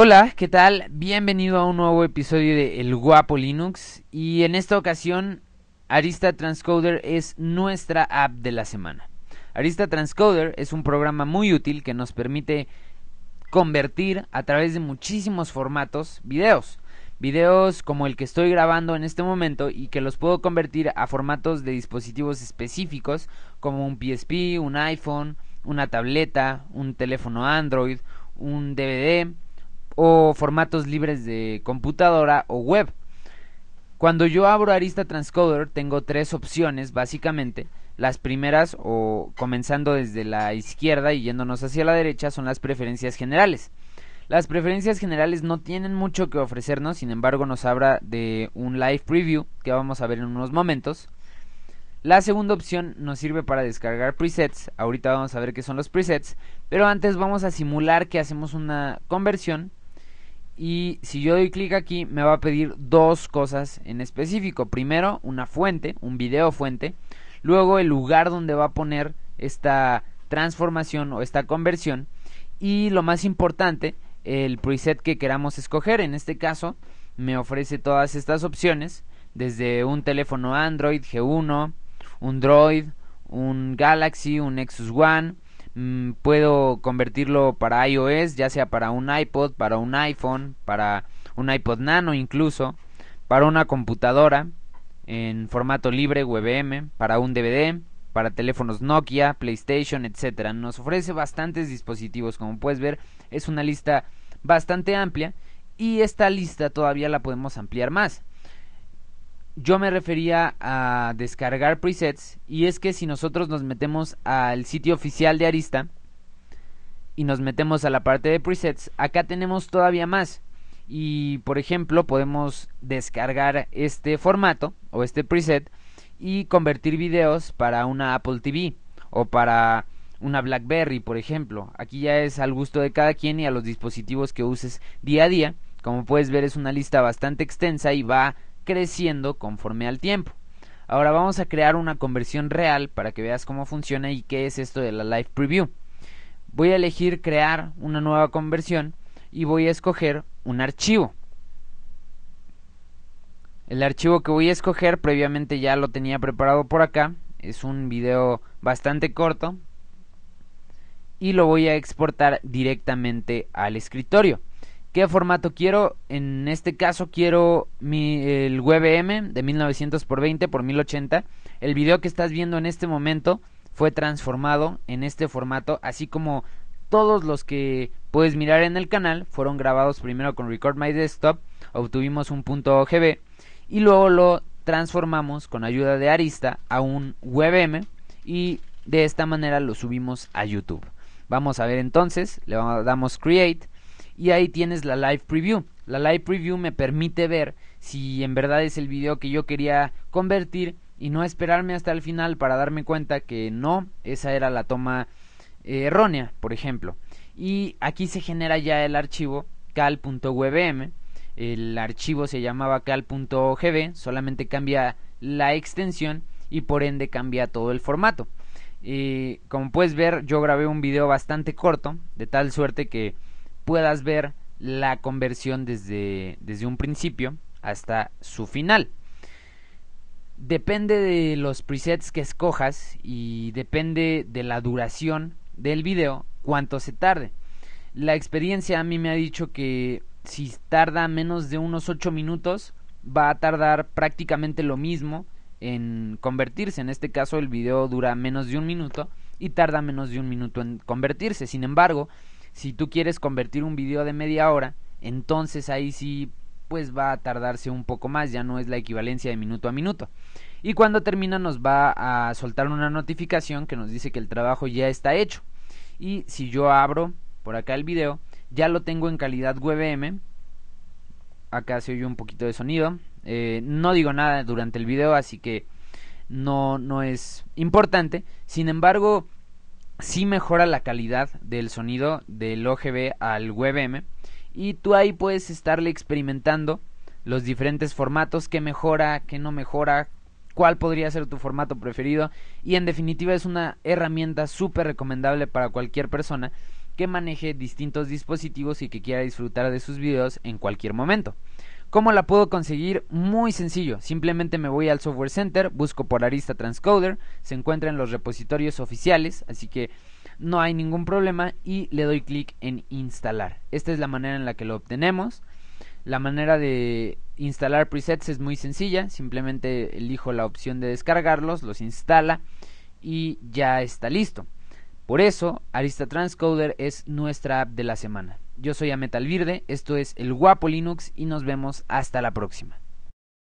Hola, ¿qué tal? Bienvenido a un nuevo episodio de El Guapo Linux y en esta ocasión Arista Transcoder es nuestra app de la semana. Arista Transcoder es un programa muy útil que nos permite convertir a través de muchísimos formatos videos. Videos como el que estoy grabando en este momento y que los puedo convertir a formatos de dispositivos específicos como un PSP, un iPhone, una tableta, un teléfono Android, un DVD, o formatos libres de computadora o web. Cuando yo abro Arista Transcoder tengo tres opciones básicamente. Las primeras o comenzando desde la izquierda y yéndonos hacia la derecha son las preferencias generales. Las preferencias generales no tienen mucho que ofrecernos, sin embargo nos habla de un live preview que vamos a ver en unos momentos. La segunda opción nos sirve para descargar presets, ahorita vamos a ver qué son los presets, pero antes vamos a simular que hacemos una conversión y si yo doy clic aquí, me va a pedir dos cosas en específico. Primero, una fuente, un video fuente. Luego, el lugar donde va a poner esta transformación o esta conversión. Y lo más importante, el preset que queramos escoger. En este caso, me ofrece todas estas opciones. Desde un teléfono Android G1, un Droid, un Galaxy, un Nexus One Mm, puedo convertirlo para iOS, ya sea para un iPod, para un iPhone, para un iPod Nano incluso, para una computadora en formato libre WebM, para un DVD, para teléfonos Nokia, PlayStation, etcétera. Nos ofrece bastantes dispositivos, como puedes ver, es una lista bastante amplia y esta lista todavía la podemos ampliar más yo me refería a descargar presets y es que si nosotros nos metemos al sitio oficial de Arista y nos metemos a la parte de presets, acá tenemos todavía más. Y por ejemplo, podemos descargar este formato o este preset y convertir videos para una Apple TV o para una BlackBerry, por ejemplo. Aquí ya es al gusto de cada quien y a los dispositivos que uses día a día. Como puedes ver es una lista bastante extensa y va creciendo conforme al tiempo. Ahora vamos a crear una conversión real para que veas cómo funciona y qué es esto de la Live Preview. Voy a elegir crear una nueva conversión y voy a escoger un archivo. El archivo que voy a escoger previamente ya lo tenía preparado por acá. Es un video bastante corto. Y lo voy a exportar directamente al escritorio formato quiero? En este caso quiero mi, el WebM de 1920 por 1080. El video que estás viendo en este momento fue transformado en este formato, así como todos los que puedes mirar en el canal fueron grabados primero con Record My Desktop, obtuvimos un punto gb y luego lo transformamos con ayuda de Arista a un WebM y de esta manera lo subimos a YouTube. Vamos a ver entonces, le damos create y ahí tienes la live preview. La live preview me permite ver si en verdad es el video que yo quería convertir y no esperarme hasta el final para darme cuenta que no, esa era la toma eh, errónea, por ejemplo. Y aquí se genera ya el archivo cal.wm El archivo se llamaba cal.gb, solamente cambia la extensión y por ende cambia todo el formato. Y eh, como puedes ver, yo grabé un video bastante corto, de tal suerte que puedas ver la conversión desde, desde un principio hasta su final. Depende de los presets que escojas y depende de la duración del video cuánto se tarde. La experiencia a mí me ha dicho que si tarda menos de unos 8 minutos va a tardar prácticamente lo mismo en convertirse. En este caso el video dura menos de un minuto y tarda menos de un minuto en convertirse. Sin embargo, si tú quieres convertir un video de media hora, entonces ahí sí pues va a tardarse un poco más, ya no es la equivalencia de minuto a minuto. Y cuando termina nos va a soltar una notificación que nos dice que el trabajo ya está hecho. Y si yo abro por acá el video, ya lo tengo en calidad WebM. Acá se oye un poquito de sonido. Eh, no digo nada durante el video, así que no, no es importante. Sin embargo, sí mejora la calidad del sonido del OGB al WebM y tú ahí puedes estarle experimentando los diferentes formatos, que mejora, qué no mejora, cuál podría ser tu formato preferido y en definitiva es una herramienta súper recomendable para cualquier persona que maneje distintos dispositivos y que quiera disfrutar de sus videos en cualquier momento. ¿Cómo la puedo conseguir? Muy sencillo, simplemente me voy al Software Center, busco por Arista Transcoder, se encuentra en los repositorios oficiales, así que no hay ningún problema y le doy clic en instalar. Esta es la manera en la que lo obtenemos. La manera de instalar presets es muy sencilla, simplemente elijo la opción de descargarlos, los instala y ya está listo. Por eso, Arista Transcoder es nuestra app de la semana. Yo soy Ametalvirde, esto es El Guapo Linux y nos vemos hasta la próxima.